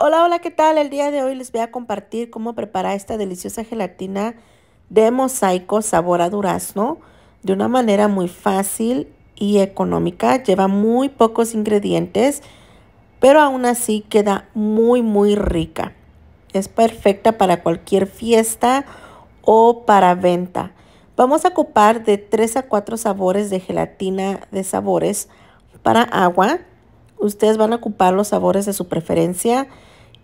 Hola, hola, ¿qué tal? El día de hoy les voy a compartir cómo preparar esta deliciosa gelatina de mosaico sabor a durazno de una manera muy fácil y económica. Lleva muy pocos ingredientes, pero aún así queda muy, muy rica. Es perfecta para cualquier fiesta o para venta. Vamos a ocupar de 3 a 4 sabores de gelatina de sabores para agua. Ustedes van a ocupar los sabores de su preferencia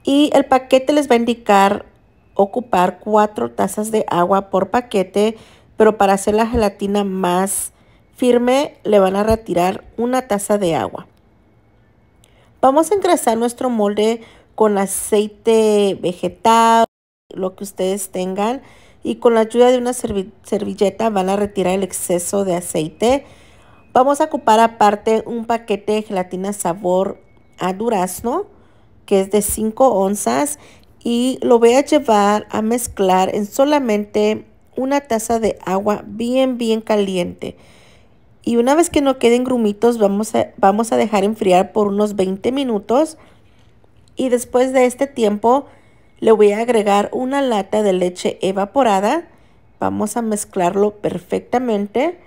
y el paquete les va a indicar ocupar cuatro tazas de agua por paquete, pero para hacer la gelatina más firme le van a retirar una taza de agua. Vamos a engrasar nuestro molde con aceite vegetal, lo que ustedes tengan, y con la ayuda de una servilleta van a retirar el exceso de aceite. Vamos a ocupar aparte un paquete de gelatina sabor a durazno que es de 5 onzas y lo voy a llevar a mezclar en solamente una taza de agua bien bien caliente y una vez que no queden grumitos vamos a, vamos a dejar enfriar por unos 20 minutos y después de este tiempo le voy a agregar una lata de leche evaporada vamos a mezclarlo perfectamente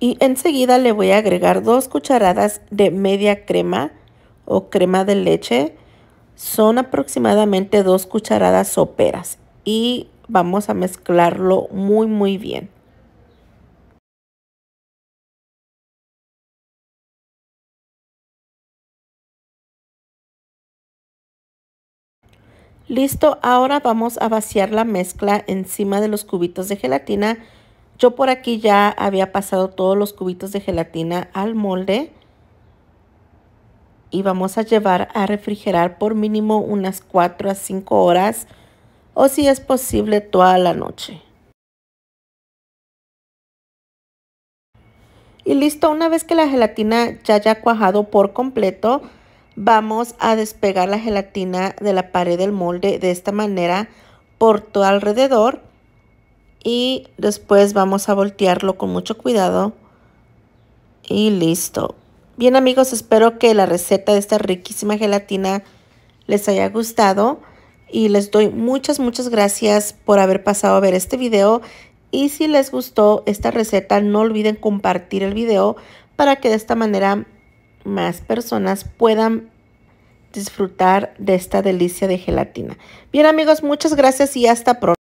y enseguida le voy a agregar dos cucharadas de media crema o crema de leche. Son aproximadamente dos cucharadas soperas y vamos a mezclarlo muy muy bien. Listo, ahora vamos a vaciar la mezcla encima de los cubitos de gelatina yo por aquí ya había pasado todos los cubitos de gelatina al molde y vamos a llevar a refrigerar por mínimo unas 4 a 5 horas o si es posible toda la noche. Y listo, una vez que la gelatina ya haya cuajado por completo, vamos a despegar la gelatina de la pared del molde de esta manera por todo alrededor y después vamos a voltearlo con mucho cuidado y listo. Bien amigos, espero que la receta de esta riquísima gelatina les haya gustado y les doy muchas, muchas gracias por haber pasado a ver este video y si les gustó esta receta no olviden compartir el video para que de esta manera más personas puedan disfrutar de esta delicia de gelatina. Bien amigos, muchas gracias y hasta pronto.